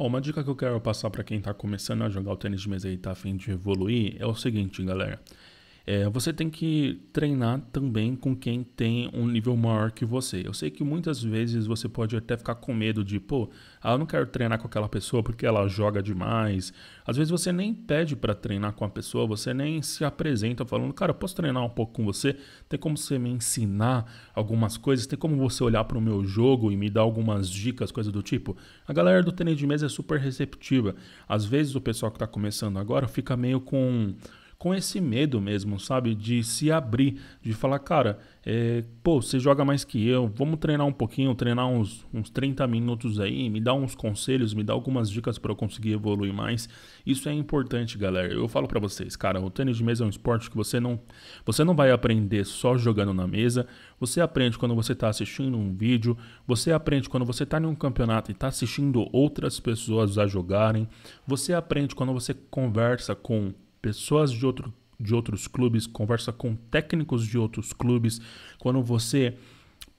Oh, uma dica que eu quero passar para quem está começando a jogar o tênis de mesa e está afim de evoluir é o seguinte, galera. É, você tem que treinar também com quem tem um nível maior que você. Eu sei que muitas vezes você pode até ficar com medo de, pô, ah, eu não quero treinar com aquela pessoa porque ela joga demais. Às vezes você nem pede para treinar com a pessoa, você nem se apresenta falando, cara, posso treinar um pouco com você? Tem como você me ensinar algumas coisas? Tem como você olhar para o meu jogo e me dar algumas dicas, coisa do tipo? A galera do tênis de mesa é super receptiva. Às vezes o pessoal que está começando agora fica meio com com esse medo mesmo, sabe? De se abrir, de falar, cara, é, pô, você joga mais que eu, vamos treinar um pouquinho, treinar uns, uns 30 minutos aí, me dá uns conselhos, me dá algumas dicas para eu conseguir evoluir mais. Isso é importante, galera. Eu falo para vocês, cara, o tênis de mesa é um esporte que você não, você não vai aprender só jogando na mesa, você aprende quando você está assistindo um vídeo, você aprende quando você está em um campeonato e está assistindo outras pessoas a jogarem, você aprende quando você conversa com pessoas de, outro, de outros clubes, conversa com técnicos de outros clubes, quando você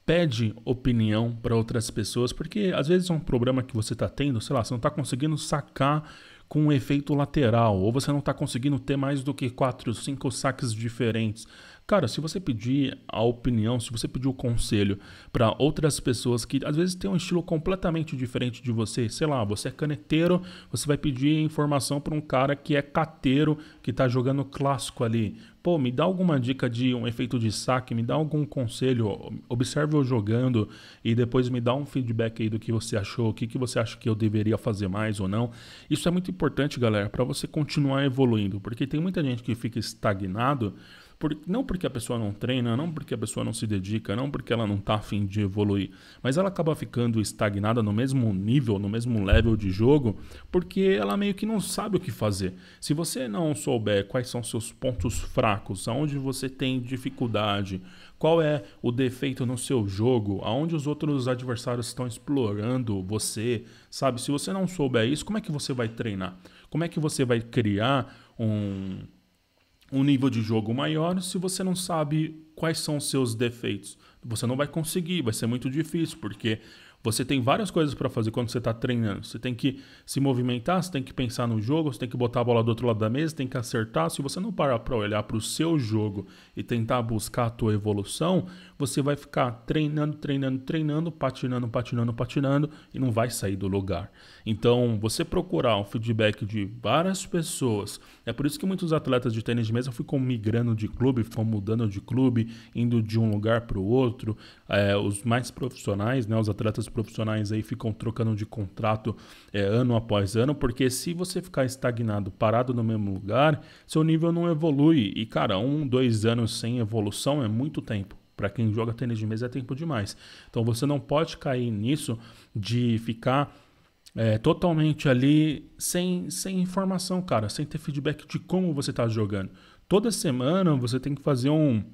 pede opinião para outras pessoas, porque às vezes é um problema que você está tendo, sei lá, você não está conseguindo sacar com um efeito lateral, ou você não está conseguindo ter mais do que quatro, cinco saques diferentes. Cara, se você pedir a opinião, se você pedir o conselho para outras pessoas que às vezes têm um estilo completamente diferente de você, sei lá, você é caneteiro, você vai pedir informação para um cara que é cateiro, que está jogando clássico ali. Pô, me dá alguma dica de um efeito de saque, me dá algum conselho, observe eu jogando e depois me dá um feedback aí do que você achou, o que, que você acha que eu deveria fazer mais ou não. Isso é muito importante, galera, para você continuar evoluindo, porque tem muita gente que fica estagnado por, não porque a pessoa não treina, não porque a pessoa não se dedica, não porque ela não está afim de evoluir, mas ela acaba ficando estagnada no mesmo nível, no mesmo level de jogo, porque ela meio que não sabe o que fazer. Se você não souber quais são seus pontos fracos, aonde você tem dificuldade, qual é o defeito no seu jogo, aonde os outros adversários estão explorando você, sabe? Se você não souber isso, como é que você vai treinar? Como é que você vai criar um um nível de jogo maior se você não sabe quais são os seus defeitos. Você não vai conseguir, vai ser muito difícil, porque você tem várias coisas para fazer quando você está treinando. Você tem que se movimentar, você tem que pensar no jogo, você tem que botar a bola do outro lado da mesa, tem que acertar. Se você não parar para olhar para o seu jogo e tentar buscar a tua evolução, você vai ficar treinando, treinando, treinando, patinando, patinando, patinando e não vai sair do lugar. Então, você procurar um feedback de várias pessoas. É por isso que muitos atletas de tênis de mesa ficam migrando de clube, ficam mudando de clube, indo de um lugar para o outro. É, os mais profissionais, né, os atletas profissionais aí ficam trocando de contrato é, ano após ano, porque se você ficar estagnado, parado no mesmo lugar, seu nível não evolui. E, cara, um, dois anos sem evolução é muito tempo. Para quem joga tênis de mesa é tempo demais. Então você não pode cair nisso de ficar é, totalmente ali sem, sem informação, cara, sem ter feedback de como você está jogando. Toda semana você tem que fazer um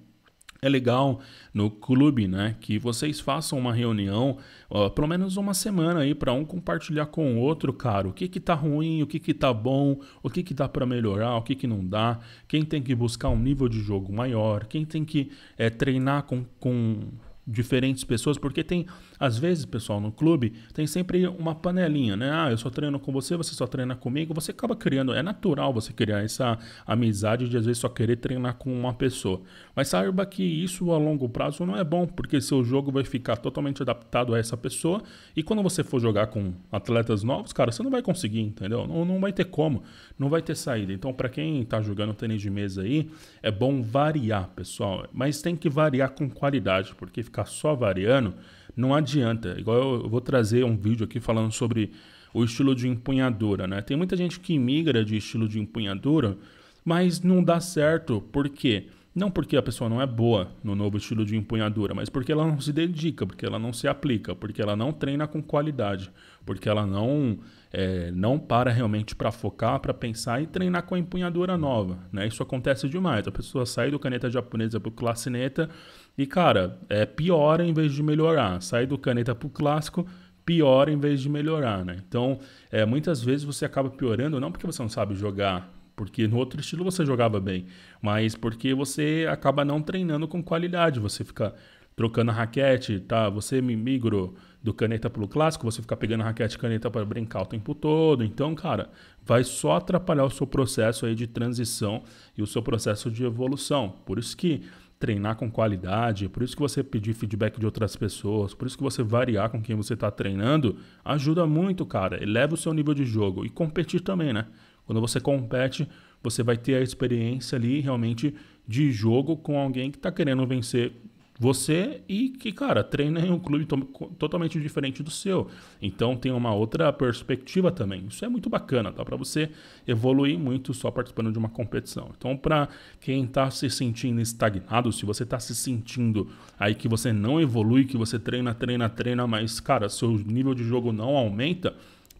é legal no clube, né, que vocês façam uma reunião, ó, pelo menos uma semana aí para um compartilhar com o outro, cara, o que que tá ruim, o que que tá bom, o que que dá para melhorar, o que que não dá, quem tem que buscar um nível de jogo maior, quem tem que é, treinar com, com diferentes pessoas, porque tem, às vezes, pessoal, no clube, tem sempre uma panelinha, né? Ah, eu só treino com você, você só treina comigo. Você acaba criando, é natural você criar essa amizade de, às vezes, só querer treinar com uma pessoa. Mas saiba que isso a longo prazo não é bom, porque seu jogo vai ficar totalmente adaptado a essa pessoa. E quando você for jogar com atletas novos, cara, você não vai conseguir, entendeu? Não, não vai ter como, não vai ter saída. Então, para quem tá jogando tênis de mesa aí, é bom variar, pessoal. Mas tem que variar com qualidade, porque fica ficar só variando, não adianta. Igual eu vou trazer um vídeo aqui falando sobre o estilo de empunhadura, né? Tem muita gente que migra de estilo de empunhadura, mas não dá certo. Por quê? Não porque a pessoa não é boa no novo estilo de empunhadura, mas porque ela não se dedica, porque ela não se aplica, porque ela não treina com qualidade, porque ela não é, não para realmente para focar, para pensar e treinar com a empunhadura nova. Né? Isso acontece demais. A pessoa sai do caneta japonesa para o classineta e, cara, é piora em vez de melhorar. sair do caneta pro clássico, piora em vez de melhorar, né? Então, é, muitas vezes você acaba piorando, não porque você não sabe jogar, porque no outro estilo você jogava bem, mas porque você acaba não treinando com qualidade, você fica trocando a raquete, tá? Você me migrou do caneta pro clássico, você fica pegando raquete e caneta para brincar o tempo todo. Então, cara, vai só atrapalhar o seu processo aí de transição e o seu processo de evolução. Por isso que treinar com qualidade, é por isso que você pedir feedback de outras pessoas, por isso que você variar com quem você está treinando, ajuda muito, cara. Eleva o seu nível de jogo e competir também, né? Quando você compete, você vai ter a experiência ali realmente de jogo com alguém que está querendo vencer você e que, cara, treina em um clube to totalmente diferente do seu. Então tem uma outra perspectiva também. Isso é muito bacana, dá tá? para você evoluir muito só participando de uma competição. Então, para quem está se sentindo estagnado, se você está se sentindo aí que você não evolui, que você treina, treina, treina, mas, cara, seu nível de jogo não aumenta,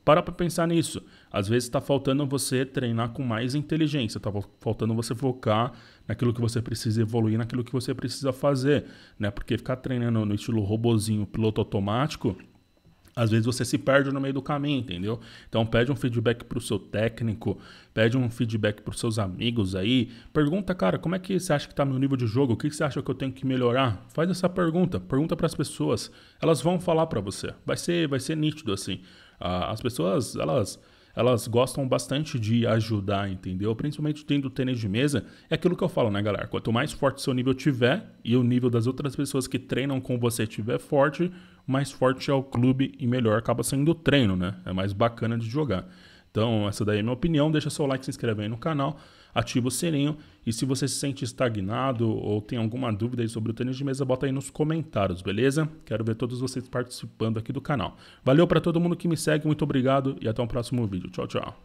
para para pensar nisso. Às vezes está faltando você treinar com mais inteligência, está faltando você focar naquilo que você precisa evoluir, naquilo que você precisa fazer, né? Porque ficar treinando no estilo robozinho, piloto automático, às vezes você se perde no meio do caminho, entendeu? Então pede um feedback pro seu técnico, pede um feedback pros seus amigos aí, pergunta, cara, como é que você acha que tá meu nível de jogo? O que você acha que eu tenho que melhorar? Faz essa pergunta, pergunta para as pessoas, elas vão falar para você. Vai ser, vai ser nítido assim. Ah, as pessoas, elas elas gostam bastante de ajudar, entendeu? Principalmente tendo tênis de mesa, é aquilo que eu falo, né, galera? Quanto mais forte seu nível tiver e o nível das outras pessoas que treinam com você tiver forte, mais forte é o clube e melhor acaba sendo o treino, né? É mais bacana de jogar. Então, essa daí é a minha opinião. Deixa seu like, se inscreve aí no canal, ativa o sininho. E se você se sente estagnado ou tem alguma dúvida aí sobre o tênis de mesa, bota aí nos comentários, beleza? Quero ver todos vocês participando aqui do canal. Valeu para todo mundo que me segue, muito obrigado e até o próximo vídeo. Tchau, tchau.